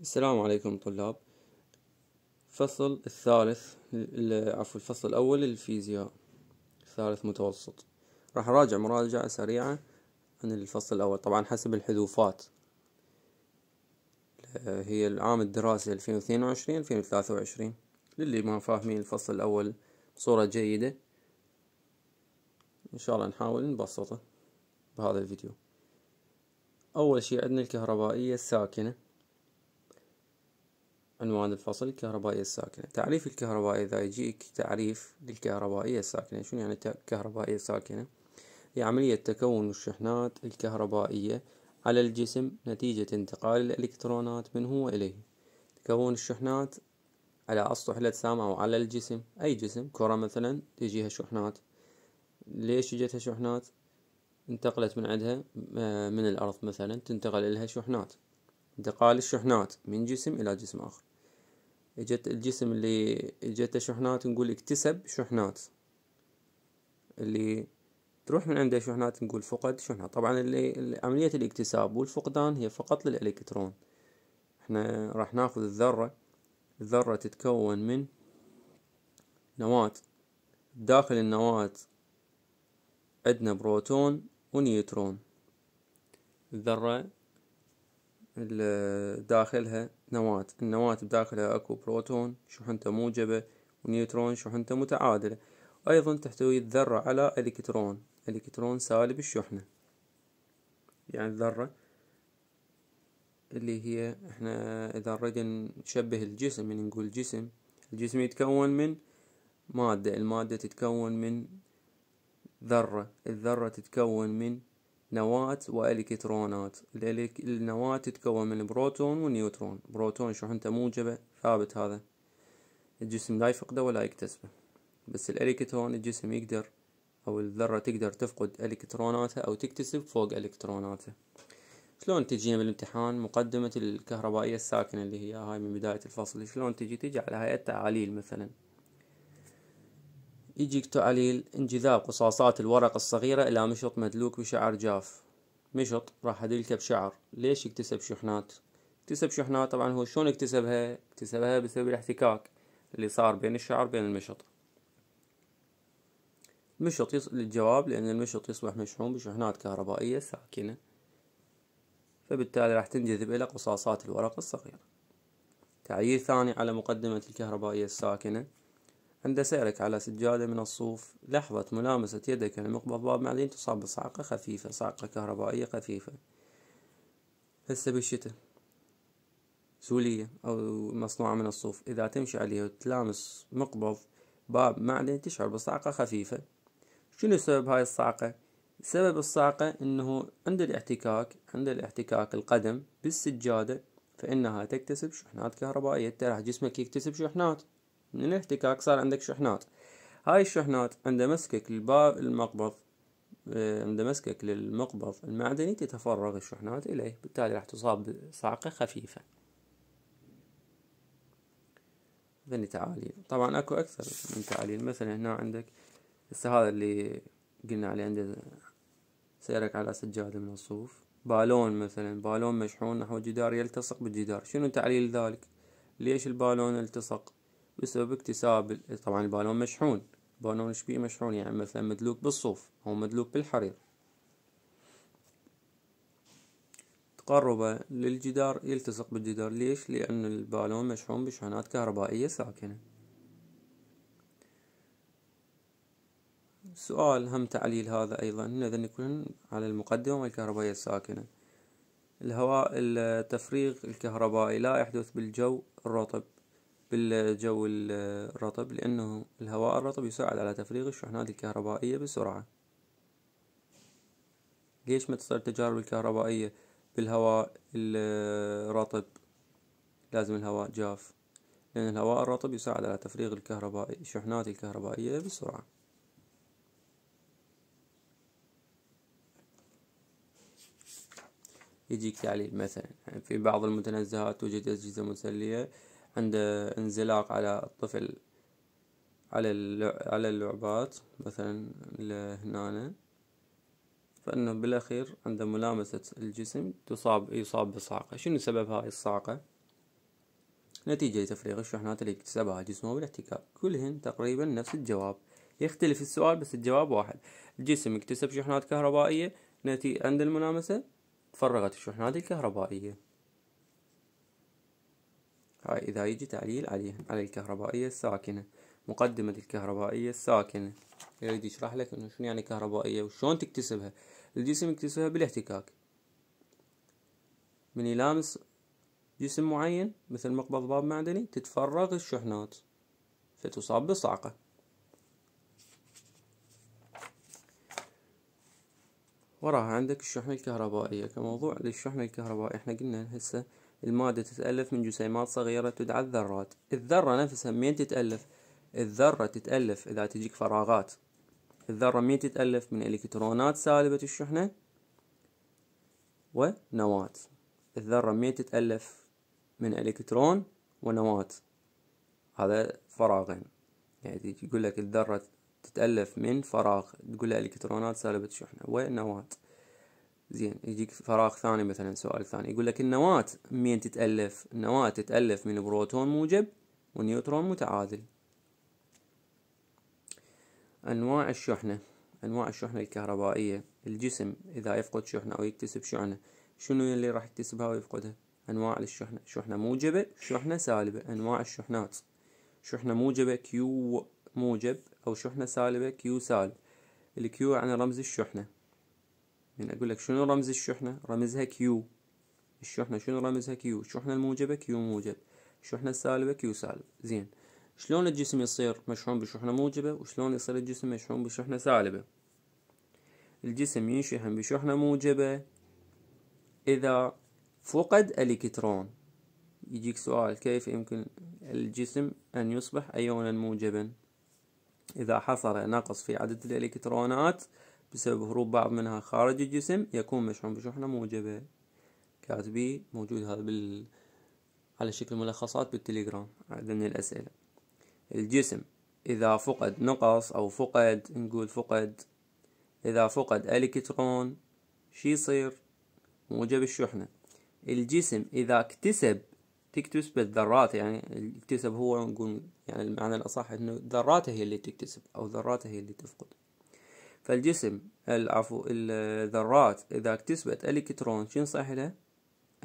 السلام عليكم طلاب الفصل الثالث عفوا الفصل الأول للفيزياء الثالث متوسط راح أراجع مراجعة سريعة عن الفصل الأول طبعا حسب الحذوفات هي العام الدراسي ألفين واثنين وعشرين ألفين وثلاثة وعشرين للي ما فاهمين الفصل الأول بصورة جيدة إن شاء الله نحاول نبسطه بهذا الفيديو أول شي عندنا الكهربائية الساكنة عنوان الفصل الكهربائية الساكنة تعريف الكهربائية إذا يجيك تعريف للكهربائية الساكنة شنو يعني كهربائية ساكنة هي عملية تكون الشحنات الكهربائية على الجسم نتيجة انتقال الإلكترونات منه وإليه تكون الشحنات على أسطح الأجسام أو على الجسم أي جسم كرة مثلا تجيها شحنات ليش جتها شحنات انتقلت من عندها آه، من الأرض مثلا تنتقل إلها شحنات انتقال الشحنات من جسم إلى جسم آخر اجت الجسم اللي اجته شحنات نقول اكتسب شحنات اللي تروح من عنده شحنات نقول فقد شحنات طبعا اللي عملية الاكتساب والفقدان هي فقط للإلكترون احنا راح ناخذ الذرة الذرة تتكون من نواة داخل النواة عندنا بروتون ونيوترون الذرة داخلها نواة النواة بداخلها أكو بروتون شحنته موجبة ونيوترون شحنته متعادلة أيضا تحتوي الذرة على إلكترون إلكترون سالب الشحنة يعني الذرة اللي هي احنا إذا نريد نشبه الجسم من يعني نقول جسم الجسم يتكون من مادة المادة تتكون من ذرة الذرة تتكون من نواة وإلكترونات النواة تتكون من بروتون ونيوترون بروتون شحنته موجبة ثابت هذا الجسم لا يفقده ولا يكتسبه بس الإلكترون الجسم يقدر أو الذرة تقدر تفقد إلكتروناتها أو تكتسب فوق إلكتروناتها شلون تجي من الامتحان مقدمة الكهربائية الساكنة اللي هي هاي من بداية الفصل شلون تجي تجي على هيئة تعاليل مثلا يجيك تعليل انجذاب قصاصات الورق الصغيرة إلى مشط مدلوك بشعر جاف مشط راح أدلكه بشعر ليش يكتسب شحنات اكتسب شحنات طبعا هو شلون اكتسبها اكتسبها بسبب الاحتكاك اللي صار بين الشعر بين المشط المشط يص... الجواب لأن المشط يصبح مشحون بشحنات كهربائية ساكنة فبالتالي راح تنجذب إلى قصاصات الورق الصغيرة تعيير ثاني على مقدمة الكهربائية الساكنة عند سيرك على سجادة من الصوف لحظة ملامسة يدك لمقبض يعني باب معدن تصاب بصعقة خفيفة صعقة كهربائية خفيفة هسه بالشتاء سولية أو مصنوعة من الصوف إذا تمشي عليها وتلامس مقبض باب معدن تشعر بصعقة خفيفة شنو سبب هاي الصعقة؟ سبب الصعقة إنه عند الاحتكاك عند الاحتكاك القدم بالسجادة فإنها تكتسب شحنات كهربائية راح جسمك يكتسب شحنات من الاحتكاك صار عندك شحنات هاي الشحنات عند مسكك للباب المقبض آه، عند مسكك للمقبض المعدني تتفرغ الشحنات إليه بالتالي راح تصاب بصعقة خفيفة ذني تعاليل طبعا اكو اكثر من تعاليل مثلا هنا عندك هسه هذا اللي قلنا عليه عنده سيرك على سجادة من الصوف بالون مثلا بالون مشحون نحو جدار يلتصق بالجدار شنو تعليل ذلك ليش البالون التصق بسبب اكتساب طبعا البالون مشحون بالون شبيه مشحون يعني مثلا مدلوك بالصوف او مدلوك بالحرير تقربه للجدار يلتصق بالجدار ليش لأن البالون مشحون بشحنات كهربائية ساكنة سؤال هم تعليل هذا أيضا نذن يكون على المقدمة والكهربائية الساكنة الهواء التفريغ الكهربائي لا يحدث بالجو الرطب بالجو الرطب لأنه الهواء الرطب يساعد على تفريغ الشحنات الكهربائية بسرعة ليش ما تصير التجارب الكهربائية بالهواء الرطب لازم الهواء جاف لأن الهواء الرطب يساعد على تفريغ الكهرباء الشحنات الكهربائية بسرعة يجيك تعليل مثلا في بعض المتنزهات توجد أجهزة مسلية عند انزلاق على الطفل على على اللعبات مثلا هنا فإنه بالأخير عند ملامسة الجسم تصاب يصاب بصاعقه شنو سبب هاي الصعقة؟ نتيجة لتفريغ الشحنات اللي اكتسبها جسمه بالاحتكاك كلهن تقريبا نفس الجواب يختلف السؤال بس الجواب واحد الجسم اكتسب شحنات كهربائية نتي عند الملامسة تفرغت الشحنات الكهربائية إذا يجي تعليل عليها على الكهربائية الساكنة مقدمة الكهربائية الساكنة يريد يشرح لك إنه شنو يعني كهربائية وشلون تكتسبها الجسم يكتسبها بالاحتكاك من يلامس جسم معين مثل مقبض باب معدني تتفرغ الشحنات فتصاب بصعقة وراها عندك الشحنة الكهربائية كموضوع للشحنة الكهربائية احنا قلنا هسه المادة تتألف من جسيمات صغيرة تدعى الذرات الذرة نفسها مين تتألف الذرة تتألف إذا تجيك فراغات الذرة مين تتألف من إلكترونات سالبة الشحنة ونواة الذرة مين تتألف من إلكترون ونواة هذا فراغين يعني يقول لك الذرة تتألف من فراغ تقول لها إلكترونات سالبة الشحنة ونواة زين يجيك فراغ ثاني مثلا سؤال ثاني يقول لك النواة مين تتألف النواة تتألف من بروتون موجب ونيوترون متعادل أنواع الشحنة أنواع الشحنة الكهربائية الجسم إذا يفقد شحنة أو يكتسب شحنة شنو اللي راح يكتسبها ويفقدها أنواع للشحنة شحنة موجبة شحنة سالبة أنواع الشحنات شحنة موجبة كيو موجب أو شحنة سالبة كيو سالب الكيو يعني رمز الشحنة هنا يعني أقول لك شنو رمز الشحنة رمزها كيو الشحنة شنو رمزها كيو الشحنة الموجبة كيو موجب الشحنة السالبة كيو سالب زين شلون الجسم يصير مشحون بشحنة موجبة وشلون يصير الجسم مشحون بشحنة سالبة الجسم ينشحن بشحنة موجبة إذا فقد الكترون يجيك سؤال كيف يمكن الجسم أن يصبح أيونا موجبا إذا حصل نقص في عدد الإلكترونات بسبب هروب بعض منها خارج الجسم يكون مشحون بشحنة موجبة كاتبي موجود هذا بال على شكل ملخصات بالتليجرام عدد الأسئلة الجسم إذا فقد نقص أو فقد نقول فقد إذا فقد إلكترون شي يصير موجب الشحنة الجسم إذا اكتسب تكتسب الذرات يعني اكتسب هو نقول يعني المعنى الأصح إنه ذراته هي اللي تكتسب أو ذراته هي اللي تفقد فالجسم العفو الذرات إذا اكتسبت الكترون شنو صح لها؟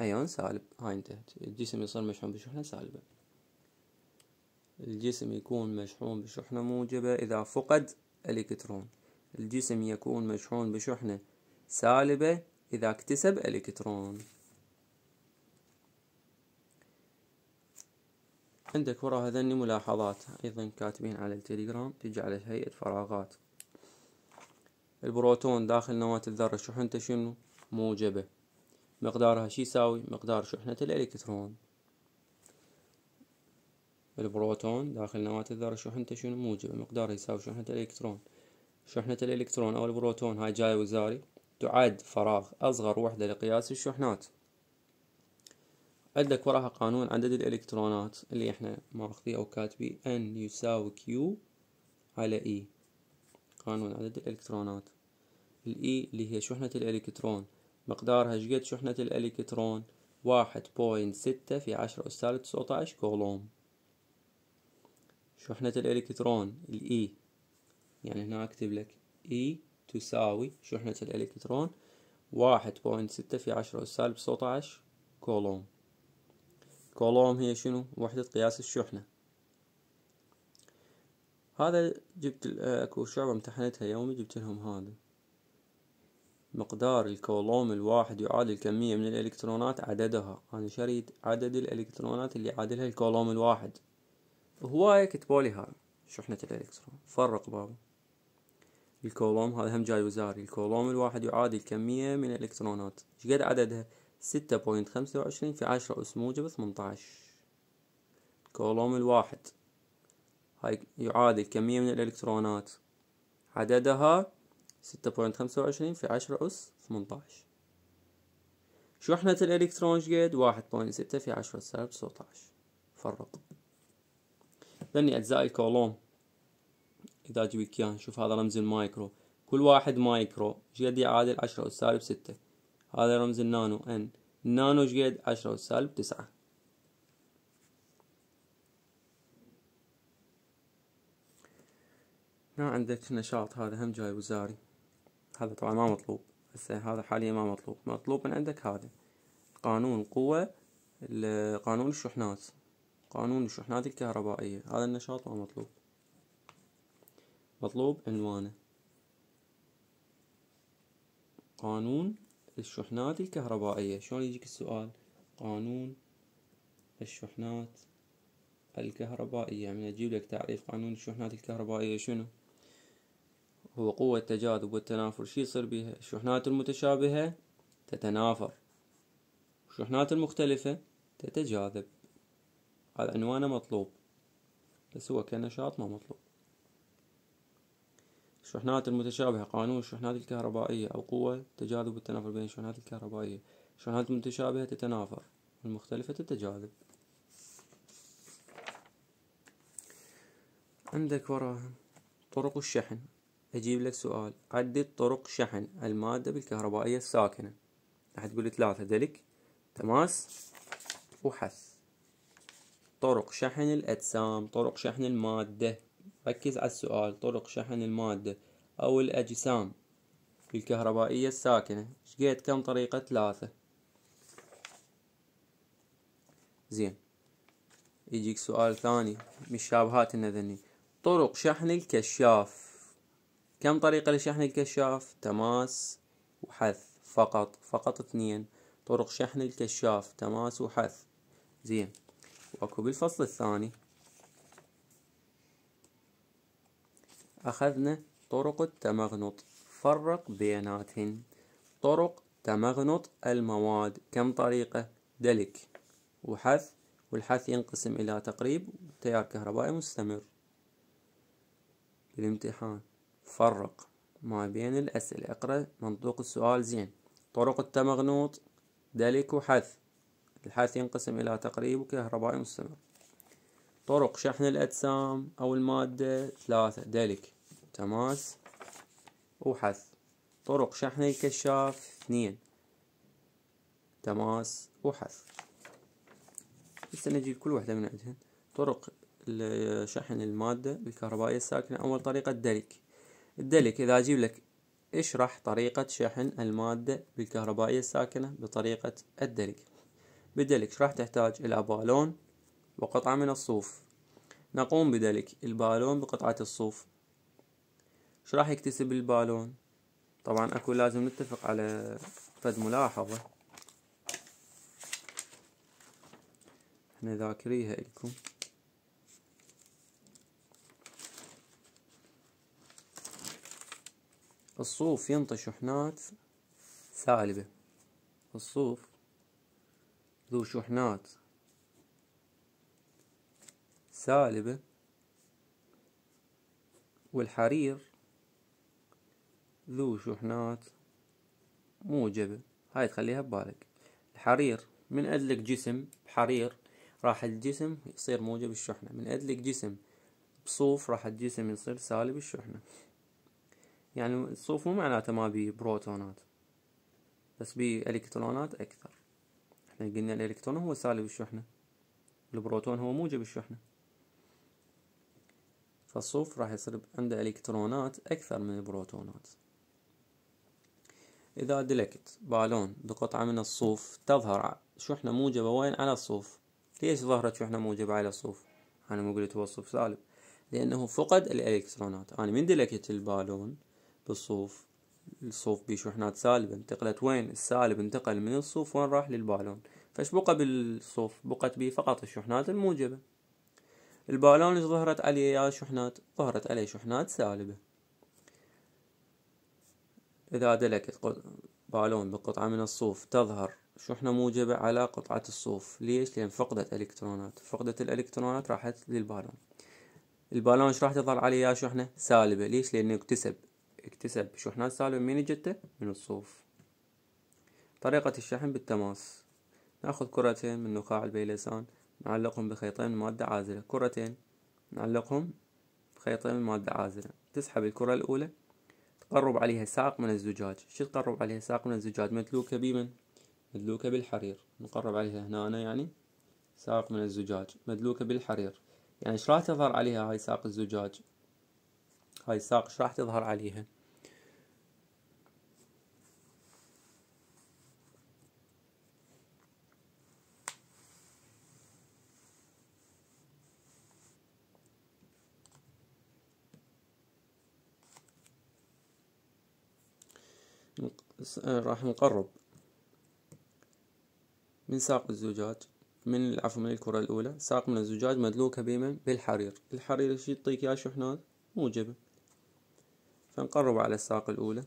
أيون سالب هاي انتهت الجسم يصير مشحون بشحنة سالبة الجسم يكون مشحون بشحنة موجبة إذا فقد الكترون الجسم يكون مشحون بشحنة سالبة إذا اكتسب الكترون عندك ورا هذني ملاحظات أيضا كاتبين على التليجرام تجي على هيئة فراغات البروتون داخل نواة الذرة شحنته شنو موجبة مقدارها شي يساوي مقدار شحنة الإلكترون البروتون داخل نواة الذرة شحنته شنو موجبة مقدارها يساوي شحنة الإلكترون شحنة الإلكترون أو البروتون هاي جاي وزاري تعد فراغ أصغر وحدة لقياس الشحنات عندك وراها قانون عدد الإلكترونات اللي احنا ماخذيه أو كاتبيه N يساوي Q على E قانون عدد الإلكترونات الإي اللي هي شحنة الإلكترون مقدارها شقد شحنة الإلكترون واحد بوينت ستة في عشرة أس تسعة عشر كولوم شحنة الإلكترون الإي يعني هنا أكتب لك إي تساوي شحنة الإلكترون واحد بوينت ستة في عشرة أس ثالث تسعة عشر كولوم كولوم هي شنو وحدة قياس الشحنة هذا جبت اكو شعبة امتحنتها يومي جبت لهم هذا مقدار الكولوم الواحد يعادل كمية من الإلكترونات عددها أنا شريد عدد الإلكترونات اللي يعادلها الكولوم الواحد هواية كتبولي هاي شحنة الإلكترون فرق بابا الكولوم هذا هم جاي وزاري الكولوم الواحد يعادل كمية من الإلكترونات شقد عددها ستة بوينت خمسة وعشرين في عشرة أس موجب ثمنتاش الكولوم الواحد هاي يعادل كمية من الإلكترونات عددها ستة بوينت خمسة وعشرين في عشرة أس ثمنتاش شحنة الإلكترون جيد واحد بوينت ستة في عشرة سالب تسعتاش فرق ذني أجزاء الكولوم إذا جبت إياها شوف هذا رمز المايكرو كل واحد مايكرو جيد يعادل عشرة أس سالب ستة هذا رمز النانو إن النانو جيد عشرة أس سالب تسعة ما عندك نشاط هذا هم جاي وزاري هذا طبعا ما مطلوب هسه هذا حاليا ما مطلوب مطلوب من عندك هذا قانون قوة قانون الشحنات قانون الشحنات الكهربائية هذا النشاط ما مطلوب مطلوب عنوانه قانون الشحنات الكهربائية شلون يجيك السؤال قانون الشحنات الكهربائية يعني أجيب لك تعريف قانون الشحنات الكهربائية شنو هو قوة التجاذب والتنافر شي يصير بيها الشحنات المتشابهة تتنافر الشحنات المختلفة تتجاذب هذا عنوانه مطلوب بس هو كنشاط ما مطلوب الشحنات المتشابهة قانون الشحنات الكهربائية أو قوة تجاذب التنافر بين الشحنات الكهربائية الشحنات المتشابهة تتنافر والمختلفة تتجاذب عندك وراها طرق الشحن أجيب لك سؤال عدد طرق شحن المادة بالكهربائية الساكنة راح تقول ثلاثة دلك تماس وحث طرق شحن الأجسام طرق شحن المادة ركز على السؤال طرق شحن المادة أو الأجسام بالكهربائية الساكنة شقيت كم طريقة ثلاثة زين يجيك سؤال ثاني مش شابهات ذني طرق شحن الكشاف كم طريقة لشحن الكشاف تماس وحث فقط فقط اثنين طرق شحن الكشاف تماس وحث زين واكو بالفصل الثاني أخذنا طرق التمغنط فرق بيناتهن طرق تمغنط المواد كم طريقة دلك وحث والحث ينقسم إلى تقريب تيار كهربائي مستمر بالامتحان فرق ما بين الأسئلة اقرأ منطوق السؤال زين طرق التمغنوط دلك وحث الحث ينقسم إلى تقريب وكهربائي مستمر طرق شحن الأجسام أو المادة ثلاثة دلك تماس وحث طرق شحن الكشاف اثنين تماس وحث هسه نجي كل وحدة من عندهن طرق شحن المادة الكهربائية الساكنة أول طريقة الدلك الدلك إذا أجيب لك اشرح طريقة شحن المادة بالكهربائية الساكنة بطريقة الدلك بالدلك راح تحتاج إلى بالون وقطعة من الصوف نقوم بدلك البالون بقطعة الصوف شو راح يكتسب البالون طبعا اكو لازم نتفق على فد ملاحظة احنا ذاكريها لكم الصوف ينطي شحنات ثالبة الصوف ذو شحنات سالبة والحرير ذو شحنات موجبة هاي تخليها ببالك الحرير من أدلك جسم بحرير راح الجسم يصير موجب الشحنة من أدلك جسم بصوف راح الجسم يصير سالب الشحنة يعني الصوف مو معناته ما بي بروتونات بس بي الكترونات اكثر احنا قلنا الالكترون هو سالب الشحنه البروتون هو موجب الشحنه فالصوف راح يصير عنده الكترونات اكثر من البروتونات اذا دلكت بالون بقطعه من الصوف تظهر شحنه موجبه وين على الصوف ليش ظهرت شحنه موجبه على الصوف انا مو قلت هو الصوف سالب لانه فقد الالكترونات انا من دلكت البالون بالصوف الصوف بشحنات سالبة انتقلت وين السالب انتقل من الصوف وين راح للبالون فاش بقى بالصوف بقت به فقط الشحنات الموجبة البالون اش ظهرت عليه يا شحنات ظهرت عليه شحنات سالبة إذا دلكت بالون بقطعة من الصوف تظهر شحنة موجبة على قطعة الصوف ليش؟ لأن فقدت إلكترونات فقدت الإلكترونات راحت للبالون البالون اش راح تظهر عليه يا شحنة سالبة ليش؟ لأنه اكتسب اكتسب شحنات سالبة من الجدة من الصوف طريقة الشحن بالتماس نأخذ كرتين من نقاع البيلسان نعلقهم بخيطين من مادة عازلة كرتين نعلقهم بخيطين من مادة عازلة تسحب الكرة الأولى تقرب عليها ساق من الزجاج شو تقرب عليها ساق من الزجاج متلوكة بمن مدلوكة بالحرير نقرب عليها هنا أنا يعني ساق من الزجاج مدلوكة بالحرير يعني ايش راح تظهر عليها هاي ساق الزجاج هاي الساق ايش راح تظهر عليها آه، راح نقرب من ساق الزجاج من العفو من الكرة الأولى ساق من الزجاج مدلوكة بيمن بالحرير الحرير شي يعطيك يا شحنات موجبة فنقرب على الساق الأولى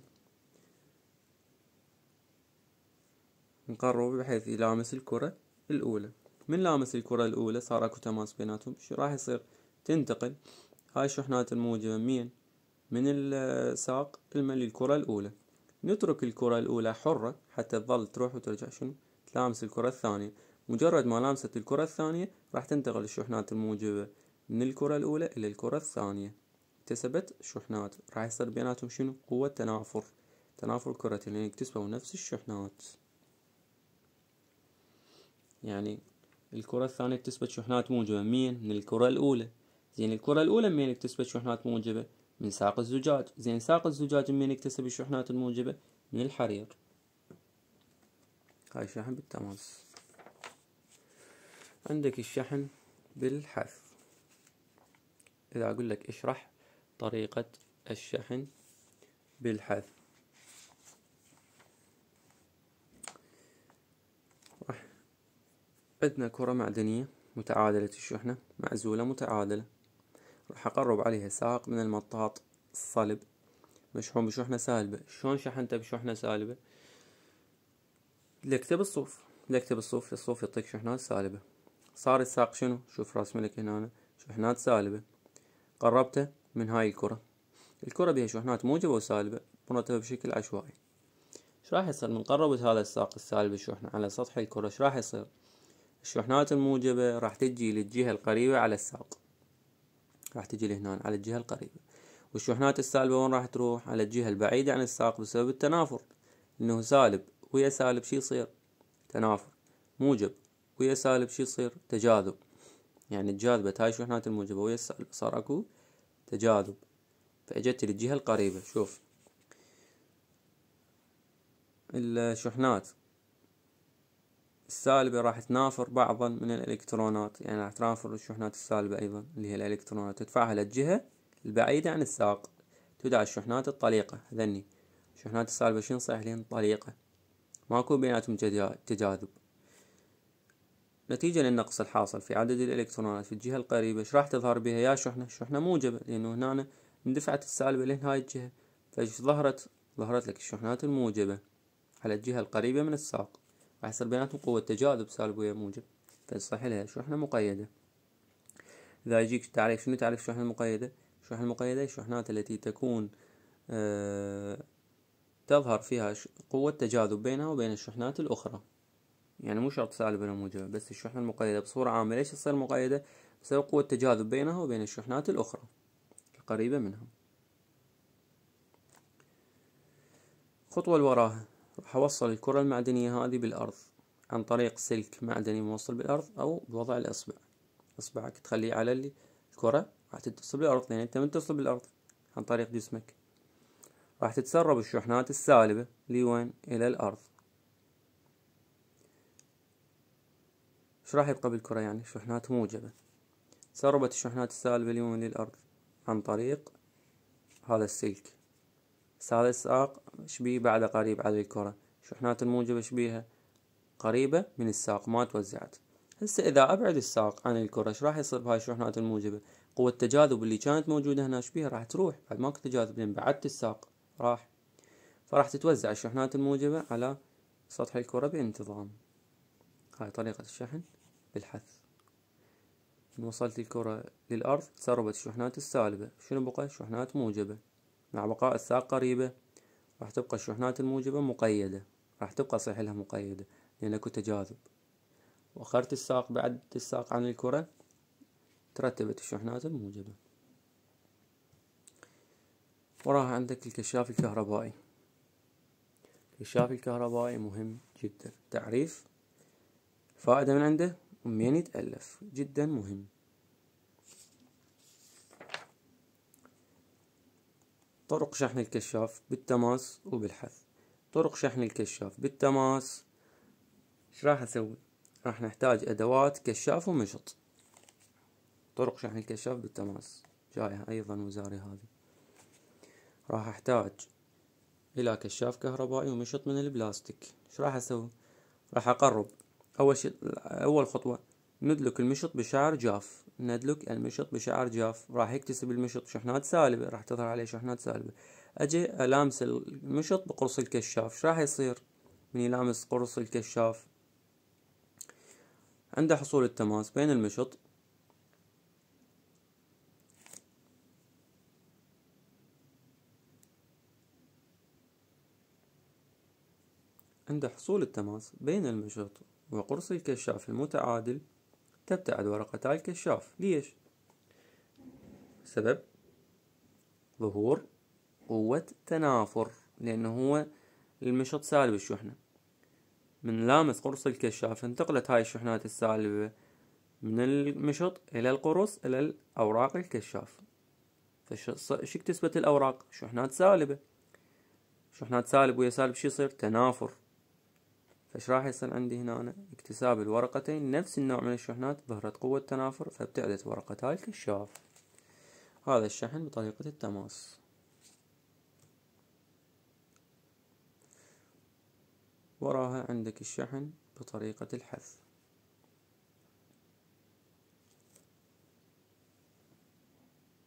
نقرب بحيث يلامس الكرة الأولى من لامس الكرة الأولى صار أكو تماس بيناتهم شو راح يصير تنتقل هاي الشحنات الموجبة من من الساق آه، الملي الكرة الأولى نترك الكرة الأولى حرة حتى تظل تروح وترجع شنو تلامس الكرة الثانية مجرد ما لامست الكرة الثانية راح تنتقل الشحنات الموجبة من الكرة الأولى إلى الكرة الثانية اكتسبت شحنات راح يصير بيناتهم شنو قوة تنافر تنافر الكرتين لأن اكتسبوا نفس الشحنات يعني الكرة الثانية اكتسبت شحنات موجبة مين من الكرة الأولى زين الكرة الأولى من اكتسبت شحنات موجبة من ساق الزجاج زين ساق الزجاج من يكتسب الشحنات الموجبة من الحرير هاي شحن بالتماس عندك الشحن بالحذف إذا أقول لك اشرح طريقة الشحن بالحذف عندنا كرة معدنية متعادلة الشحنة معزولة متعادلة راح اقرب عليها ساق من المطاط الصلب مشحون بشحنة سالبة شلون شحنته بشحنة سالبة لكتب الصوف لكتب الصوف الصوف يعطيك شحنات سالبة صار الساق شنو شوف راس ملك هنا شحنات سالبة قربته من هاي الكرة الكرة بها شحنات موجبة وسالبة مرتبة بشكل عشوائي ايش راح يصير من قربت هذا الساق السالب الشحنة على سطح الكرة ايش راح يصير الشحنات الموجبة راح تجي للجهة القريبة على الساق راح تجي لهنا على الجهة القريبة والشحنات السالبة وين راح تروح على الجهة البعيدة عن الساق بسبب التنافر انه سالب ويا سالب شي يصير تنافر موجب ويا سالب شي يصير تجاذب يعني تجاذبت هاي الشحنات الموجبة ويا السالب صار اكو تجاذب فاجت للجهة القريبة شوف الشحنات السالبة راح تنافر بعضا من الإلكترونات يعني راح تنافر الشحنات السالبة أيضا اللي هي الإلكترونات تدفعها للجهة البعيدة عن الساق تدعى الشحنات الطليقة ذني الشحنات السالبة شنو صحيح لين طليقة ماكو بيناتهم تجاذب نتيجة للنقص الحاصل في عدد الإلكترونات في الجهة القريبة ايش راح تظهر بها يا شحنة الشحنة موجبة لأنه هنا اندفعت السالبة لين هاي الجهة فايش ظهرت ظهرت لك الشحنات الموجبة على الجهة القريبة من الساق راح يصير بيناتهم قوة تجاذب سالب موجب فنصلح لها شحنة مقيدة إذا يجيك تعريف شنو تعريف الشحنة المقيدة؟ الشحنة المقيدة الشحنات التي تكون آه تظهر فيها قوة تجاذب بينها وبين الشحنات الأخرى يعني مو شرط سالب ولا موجب بس الشحنة المقيدة بصورة عامة ليش تصير مقيدة؟ بسبب قوة تجاذب بينها وبين الشحنات الأخرى القريبة منها الخطوة اللي وراها راح أوصل الكرة المعدنية هذه بالأرض عن طريق سلك معدني موصل بالأرض أو بوضع الإصبع إصبعك تخليه على الكرة راح تتصل بالأرض لأن يعني أنت من تصل بالأرض عن طريق جسمك راح تتسرب الشحنات السالبة لوين إلى الأرض شو راح يبقى بالكرة يعني شحنات موجبة تسربت الشحنات السالبة لوين للأرض عن طريق هذا السلك ثالث ساق شبيه بعد قريب على الكرة شحنات الموجبة شبيها قريبة من الساق ما توزعت هسه إذا أبعد الساق عن الكرة إيش راح يصير بهاي الشحنات الموجبة قوة التجاذب اللي كانت موجودة هنا شبيها راح تروح بعد ماكو تجاذب لأن بعدت الساق راح فراح تتوزع الشحنات الموجبة على سطح الكرة بانتظام هاي طريقة الشحن بالحث إن وصلت الكرة للأرض تسربت الشحنات السالبة شنو بقى شحنات موجبة مع بقاء الساق قريبة راح تبقى الشحنات الموجبة مقيدة راح تبقى صيحلها مقيدة لأن اكو تجاذب وأخرت الساق بعد الساق عن الكرة ترتبت الشحنات الموجبة وراح عندك الكشاف الكهربائي الكشاف الكهربائي مهم جدا تعريف فائدة من عنده ومين يتألف جدا مهم طرق شحن الكشاف بالتماس وبالحث طرق شحن الكشاف بالتماس ايش راح اسوي راح نحتاج ادوات كشاف ومشط طرق شحن الكشاف بالتماس جايه ايضا وزاري هذه راح احتاج الى كشاف كهربائي ومشط من البلاستيك ايش راح اسوي راح اقرب اول شيء اول خطوة ندلك المشط بشعر جاف ندلك المشط بشعر جاف راح يكتسب المشط شحنات سالبة راح تظهر عليه شحنات سالبة اجي ألامس المشط بقرص الكشاف ايش راح يصير من يلامس قرص الكشاف عند حصول التماس بين المشط عند حصول التماس بين المشط وقرص الكشاف المتعادل تبتعد ورقتا الكشاف ليش؟ سبب ظهور قوة تنافر لأنه هو المشط سالب الشحنة من لامس قرص الكشاف انتقلت هاي الشحنات السالبة من المشط إلى القرص إلى أوراق الكشاف فشك تثبت الأوراق شحنات سالبة شحنات سالب ويا سالب شي يصير تنافر ايش راح يصير عندي هنا أنا؟ اكتساب الورقتين نفس النوع من الشحنات ظهرت قوة تنافر فابتعدت ورقتا الكشاف هذا الشحن بطريقة التماس وراها عندك الشحن بطريقة الحث